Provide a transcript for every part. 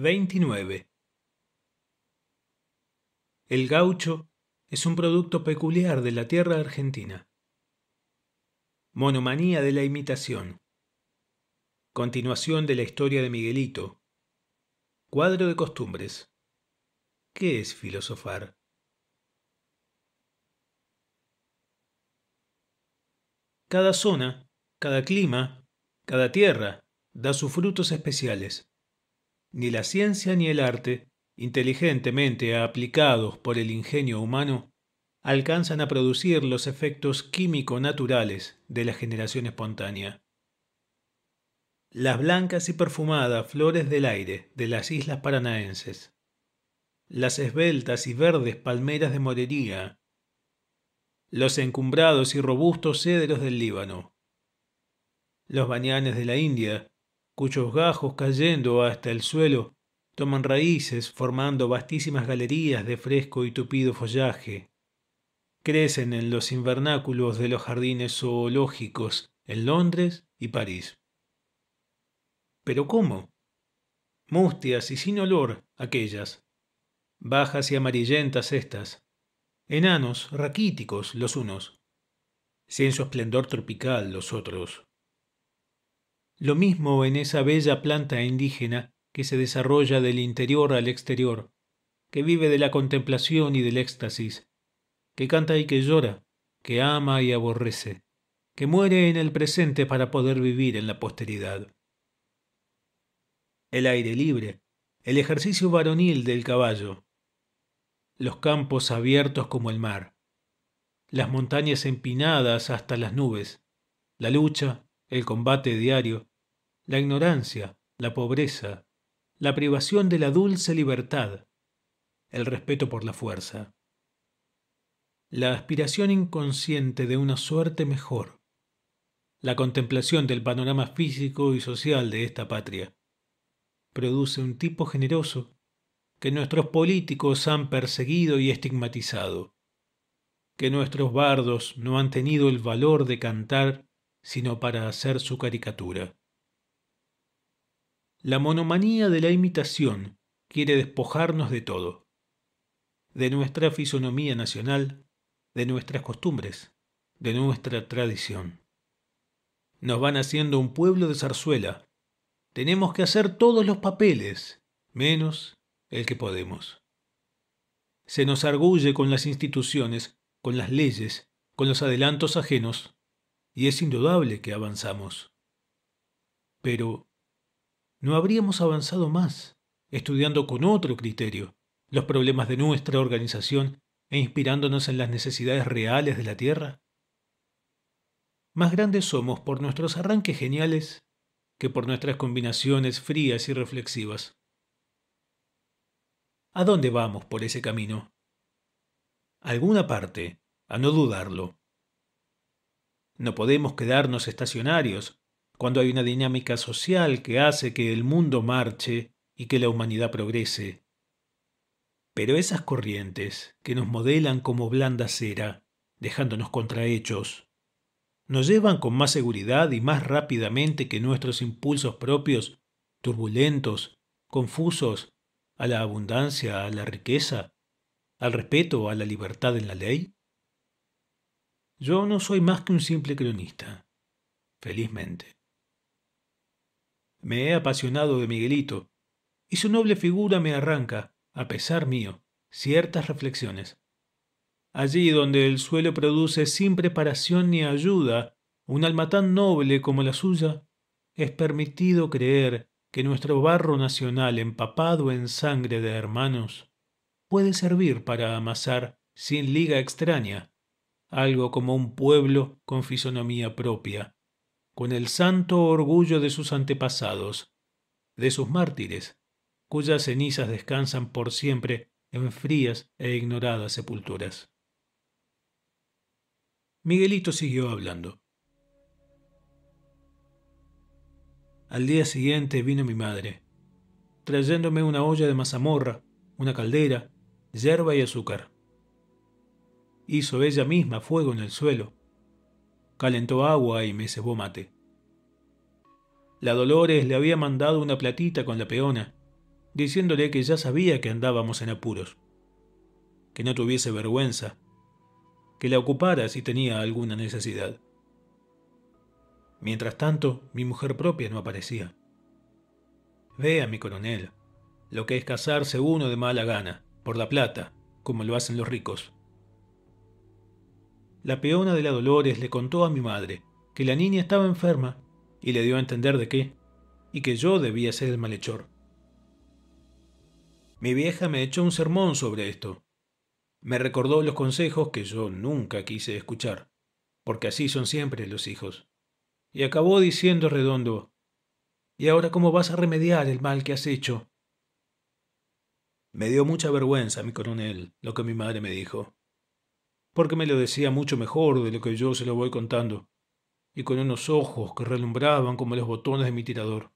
29. El gaucho es un producto peculiar de la tierra argentina. Monomanía de la imitación. Continuación de la historia de Miguelito. Cuadro de costumbres. ¿Qué es filosofar? Cada zona, cada clima, cada tierra da sus frutos especiales ni la ciencia ni el arte, inteligentemente aplicados por el ingenio humano, alcanzan a producir los efectos químico-naturales de la generación espontánea. Las blancas y perfumadas flores del aire de las islas paranaenses, las esbeltas y verdes palmeras de morería, los encumbrados y robustos cedros del Líbano, los bañanes de la India, cuyos gajos cayendo hasta el suelo toman raíces formando vastísimas galerías de fresco y tupido follaje. Crecen en los invernáculos de los jardines zoológicos en Londres y París. ¿Pero cómo? Mustias y sin olor aquellas. Bajas y amarillentas estas. Enanos, raquíticos los unos. Sin su esplendor tropical los otros. Lo mismo en esa bella planta indígena que se desarrolla del interior al exterior, que vive de la contemplación y del éxtasis, que canta y que llora, que ama y aborrece, que muere en el presente para poder vivir en la posteridad. El aire libre, el ejercicio varonil del caballo, los campos abiertos como el mar, las montañas empinadas hasta las nubes, la lucha, el combate diario, la ignorancia, la pobreza, la privación de la dulce libertad, el respeto por la fuerza, la aspiración inconsciente de una suerte mejor, la contemplación del panorama físico y social de esta patria, produce un tipo generoso que nuestros políticos han perseguido y estigmatizado, que nuestros bardos no han tenido el valor de cantar sino para hacer su caricatura. La monomanía de la imitación quiere despojarnos de todo, de nuestra fisonomía nacional, de nuestras costumbres, de nuestra tradición. Nos van haciendo un pueblo de zarzuela. Tenemos que hacer todos los papeles, menos el que podemos. Se nos arguye con las instituciones, con las leyes, con los adelantos ajenos, y es indudable que avanzamos. Pero, no habríamos avanzado más, estudiando con otro criterio los problemas de nuestra organización e inspirándonos en las necesidades reales de la Tierra? Más grandes somos por nuestros arranques geniales que por nuestras combinaciones frías y reflexivas. ¿A dónde vamos por ese camino? alguna parte, a no dudarlo. No podemos quedarnos estacionarios cuando hay una dinámica social que hace que el mundo marche y que la humanidad progrese. Pero esas corrientes, que nos modelan como blanda cera, dejándonos contrahechos, nos llevan con más seguridad y más rápidamente que nuestros impulsos propios, turbulentos, confusos, a la abundancia, a la riqueza, al respeto, a la libertad en la ley? Yo no soy más que un simple cronista, felizmente. Me he apasionado de Miguelito, y su noble figura me arranca, a pesar mío, ciertas reflexiones. Allí donde el suelo produce sin preparación ni ayuda un alma tan noble como la suya, es permitido creer que nuestro barro nacional empapado en sangre de hermanos puede servir para amasar sin liga extraña algo como un pueblo con fisonomía propia, con el santo orgullo de sus antepasados, de sus mártires, cuyas cenizas descansan por siempre en frías e ignoradas sepulturas. Miguelito siguió hablando. Al día siguiente vino mi madre, trayéndome una olla de mazamorra, una caldera, hierba y azúcar. Hizo ella misma fuego en el suelo, calentó agua y me cebó mate. La Dolores le había mandado una platita con la peona, diciéndole que ya sabía que andábamos en apuros, que no tuviese vergüenza, que la ocupara si tenía alguna necesidad. Mientras tanto, mi mujer propia no aparecía. Vea, mi coronel, lo que es casarse uno de mala gana, por la plata, como lo hacen los ricos la peona de la Dolores le contó a mi madre que la niña estaba enferma y le dio a entender de qué, y que yo debía ser el malhechor. Mi vieja me echó un sermón sobre esto. Me recordó los consejos que yo nunca quise escuchar, porque así son siempre los hijos. Y acabó diciendo redondo, ¿Y ahora cómo vas a remediar el mal que has hecho? Me dio mucha vergüenza, mi coronel, lo que mi madre me dijo porque me lo decía mucho mejor de lo que yo se lo voy contando, y con unos ojos que relumbraban como los botones de mi tirador.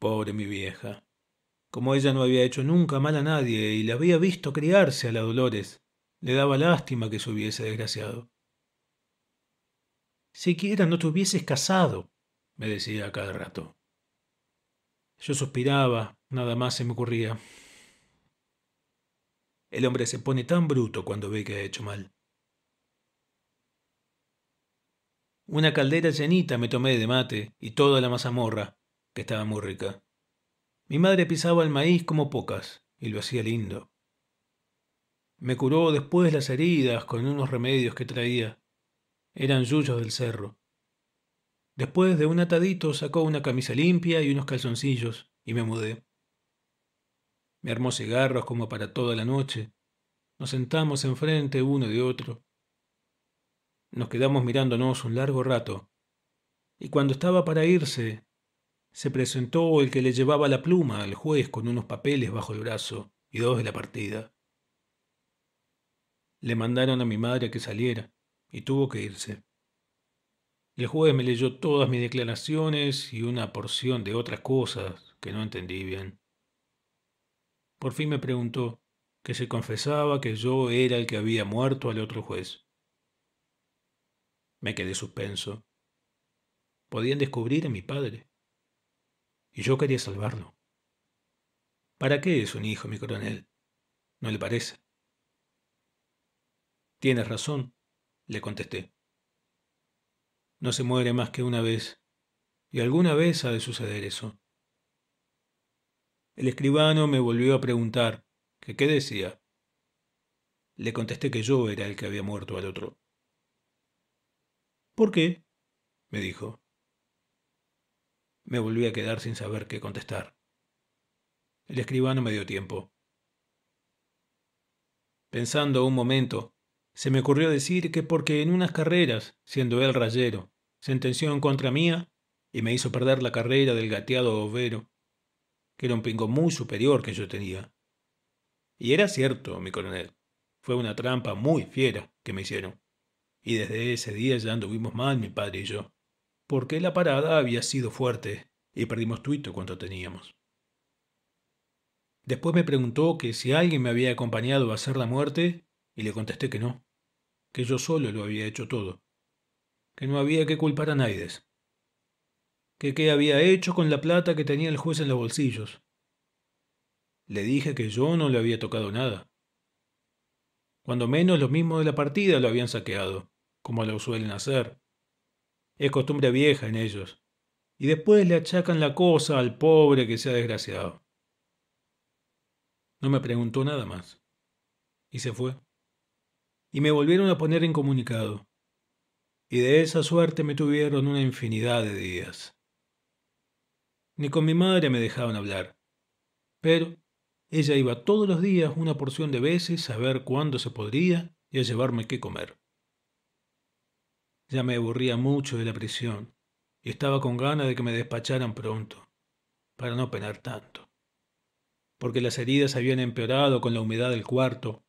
Pobre mi vieja. Como ella no había hecho nunca mal a nadie y la había visto criarse a la Dolores, le daba lástima que se hubiese desgraciado. Siquiera no te hubieses casado, me decía a cada rato. Yo suspiraba, nada más se me ocurría. El hombre se pone tan bruto cuando ve que ha hecho mal. Una caldera llenita me tomé de mate y toda la mazamorra, que estaba muy rica. Mi madre pisaba el maíz como pocas, y lo hacía lindo. Me curó después las heridas con unos remedios que traía. Eran yuyos del cerro. Después de un atadito sacó una camisa limpia y unos calzoncillos, y me mudé. Me armó cigarros como para toda la noche. Nos sentamos enfrente uno de otro. Nos quedamos mirándonos un largo rato. Y cuando estaba para irse, se presentó el que le llevaba la pluma al juez con unos papeles bajo el brazo y dos de la partida. Le mandaron a mi madre que saliera y tuvo que irse. El juez me leyó todas mis declaraciones y una porción de otras cosas que no entendí bien. Por fin me preguntó que se confesaba que yo era el que había muerto al otro juez. Me quedé suspenso. Podían descubrir a mi padre. Y yo quería salvarlo. ¿Para qué es un hijo, mi coronel? ¿No le parece? Tienes razón, le contesté. No se muere más que una vez, y alguna vez ha de suceder eso. El escribano me volvió a preguntar que qué decía. Le contesté que yo era el que había muerto al otro. ¿Por qué? me dijo. Me volví a quedar sin saber qué contestar. El escribano me dio tiempo. Pensando un momento, se me ocurrió decir que porque en unas carreras, siendo él rayero, sentenció en contra mía y me hizo perder la carrera del gateado overo, que era un pingo muy superior que yo tenía. Y era cierto, mi coronel. Fue una trampa muy fiera que me hicieron. Y desde ese día ya anduvimos mal mi padre y yo, porque la parada había sido fuerte y perdimos tuito cuanto teníamos. Después me preguntó que si alguien me había acompañado a hacer la muerte, y le contesté que no, que yo solo lo había hecho todo, que no había que culpar a Naides, que qué había hecho con la plata que tenía el juez en los bolsillos. Le dije que yo no le había tocado nada. Cuando menos los mismos de la partida lo habían saqueado, como lo suelen hacer. Es costumbre vieja en ellos. Y después le achacan la cosa al pobre que se ha desgraciado. No me preguntó nada más. Y se fue. Y me volvieron a poner en comunicado. Y de esa suerte me tuvieron una infinidad de días. Ni con mi madre me dejaban hablar. Pero ella iba todos los días una porción de veces a ver cuándo se podría y a llevarme qué comer. Ya me aburría mucho de la prisión y estaba con ganas de que me despacharan pronto, para no penar tanto. Porque las heridas habían empeorado con la humedad del cuarto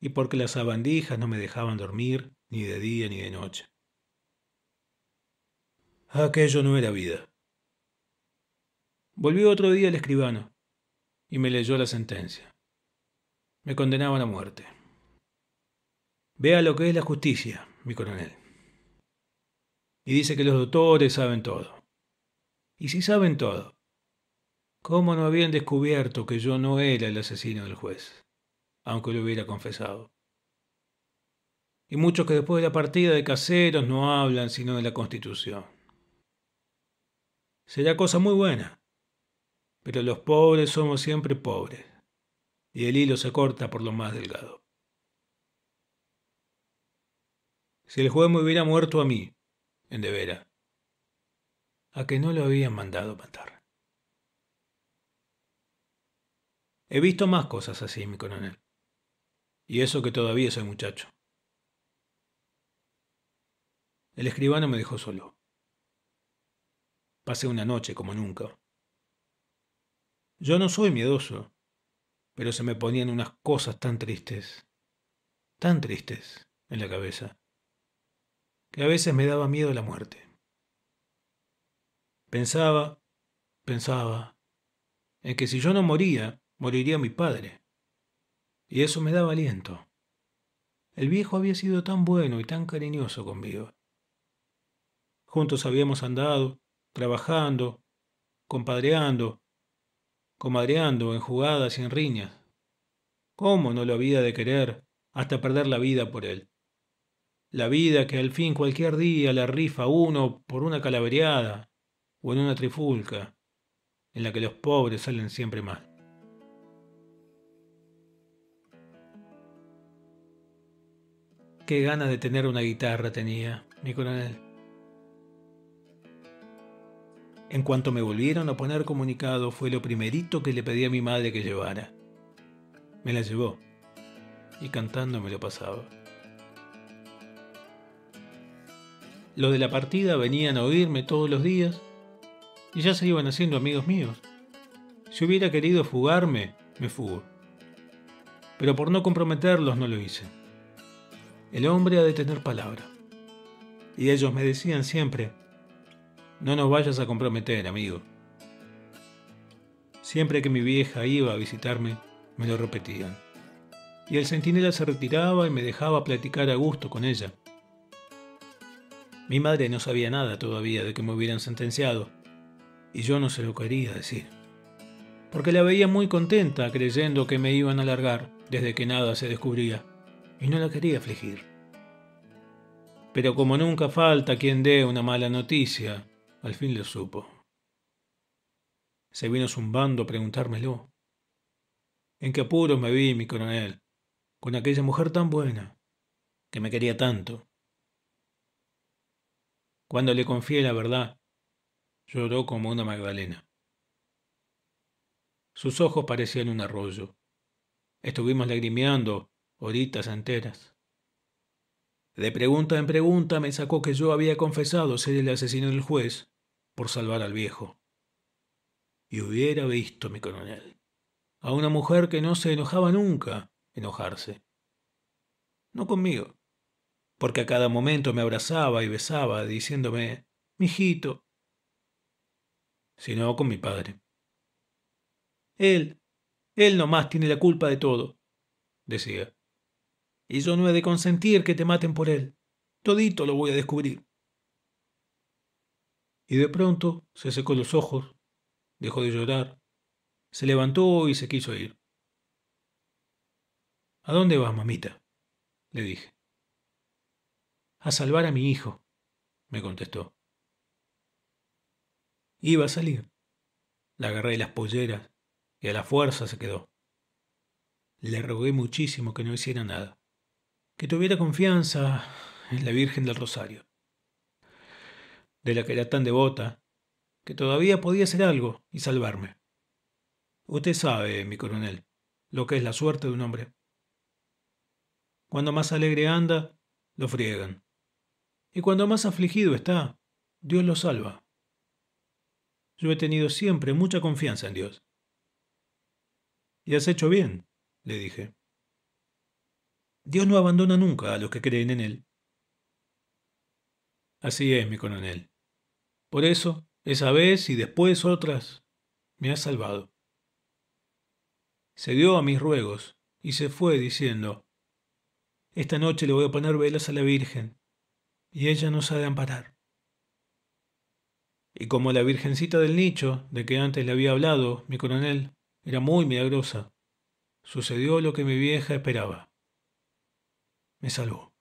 y porque las sabandijas no me dejaban dormir ni de día ni de noche. Aquello no era vida. Volvió otro día el escribano y me leyó la sentencia. Me condenaban a muerte. Vea lo que es la justicia, mi coronel. Y dice que los doctores saben todo. Y si saben todo, ¿cómo no habían descubierto que yo no era el asesino del juez, aunque lo hubiera confesado? Y muchos que después de la partida de caseros no hablan sino de la Constitución. Será cosa muy buena pero los pobres somos siempre pobres, y el hilo se corta por lo más delgado. Si el juez me hubiera muerto a mí, en de vera, a que no lo habían mandado matar. He visto más cosas así, mi coronel. Y eso que todavía soy muchacho. El escribano me dejó solo. Pasé una noche como nunca. Yo no soy miedoso, pero se me ponían unas cosas tan tristes, tan tristes en la cabeza, que a veces me daba miedo la muerte. Pensaba, pensaba, en que si yo no moría, moriría mi padre. Y eso me daba aliento. El viejo había sido tan bueno y tan cariñoso conmigo. Juntos habíamos andado, trabajando, compadreando, comadreando en jugadas y en riñas. ¿Cómo no lo había de querer hasta perder la vida por él? La vida que al fin cualquier día la rifa uno por una calaveriada o en una trifulca, en la que los pobres salen siempre mal. Qué ganas de tener una guitarra tenía, mi coronel. En cuanto me volvieron a poner comunicado, fue lo primerito que le pedí a mi madre que llevara. Me la llevó y cantando me lo pasaba. Los de la partida venían a oírme todos los días y ya se iban haciendo amigos míos. Si hubiera querido fugarme, me fugo. Pero por no comprometerlos no lo hice. El hombre ha de tener palabra. Y ellos me decían siempre, no nos vayas a comprometer, amigo. Siempre que mi vieja iba a visitarme, me lo repetían. Y el centinela se retiraba y me dejaba platicar a gusto con ella. Mi madre no sabía nada todavía de que me hubieran sentenciado, y yo no se lo quería decir, porque la veía muy contenta creyendo que me iban a largar desde que nada se descubría, y no la quería afligir. Pero como nunca falta quien dé una mala noticia, al fin lo supo. Se vino zumbando a preguntármelo. En qué apuros me vi, mi coronel, con aquella mujer tan buena, que me quería tanto. Cuando le confié la verdad, lloró como una Magdalena. Sus ojos parecían un arroyo. Estuvimos lagrimeando horitas enteras. De pregunta en pregunta me sacó que yo había confesado ser el asesino del juez por salvar al viejo. Y hubiera visto mi coronel a una mujer que no se enojaba nunca enojarse. No conmigo, porque a cada momento me abrazaba y besaba, diciéndome, mijito, sino con mi padre. Él, él nomás tiene la culpa de todo, decía. Y yo no he de consentir que te maten por él. Todito lo voy a descubrir y de pronto se secó los ojos, dejó de llorar, se levantó y se quiso ir. ¿A dónde vas, mamita? le dije. A salvar a mi hijo, me contestó. Iba a salir. La agarré las polleras y a la fuerza se quedó. Le rogué muchísimo que no hiciera nada, que tuviera confianza en la Virgen del Rosario de la que era tan devota, que todavía podía hacer algo y salvarme. Usted sabe, mi coronel, lo que es la suerte de un hombre. Cuando más alegre anda, lo friegan. Y cuando más afligido está, Dios lo salva. Yo he tenido siempre mucha confianza en Dios. Y has hecho bien, le dije. Dios no abandona nunca a los que creen en Él. Así es, mi coronel. Por eso, esa vez y después otras, me ha salvado. Se dio a mis ruegos y se fue diciendo, Esta noche le voy a poner velas a la Virgen, y ella nos ha de amparar. Y como la Virgencita del Nicho, de que antes le había hablado mi coronel, era muy milagrosa, sucedió lo que mi vieja esperaba. Me salvó.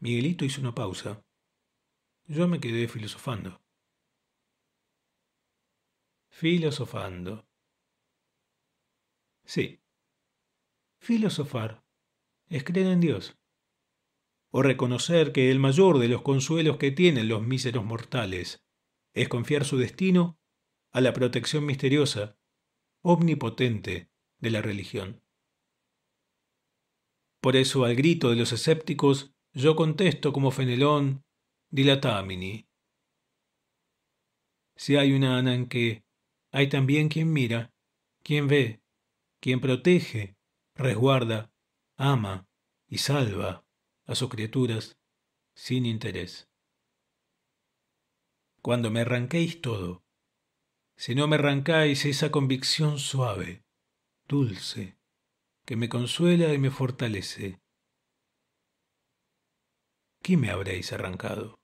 Miguelito hizo una pausa yo me quedé filosofando. Filosofando. Sí. Filosofar es creer en Dios. O reconocer que el mayor de los consuelos que tienen los míseros mortales es confiar su destino a la protección misteriosa, omnipotente, de la religión. Por eso al grito de los escépticos yo contesto como Fenelón dilatamini. Si hay una que hay también quien mira, quien ve, quien protege, resguarda, ama y salva a sus criaturas sin interés. Cuando me arranquéis todo, si no me arrancáis esa convicción suave, dulce, que me consuela y me fortalece, ¿qué me habréis arrancado?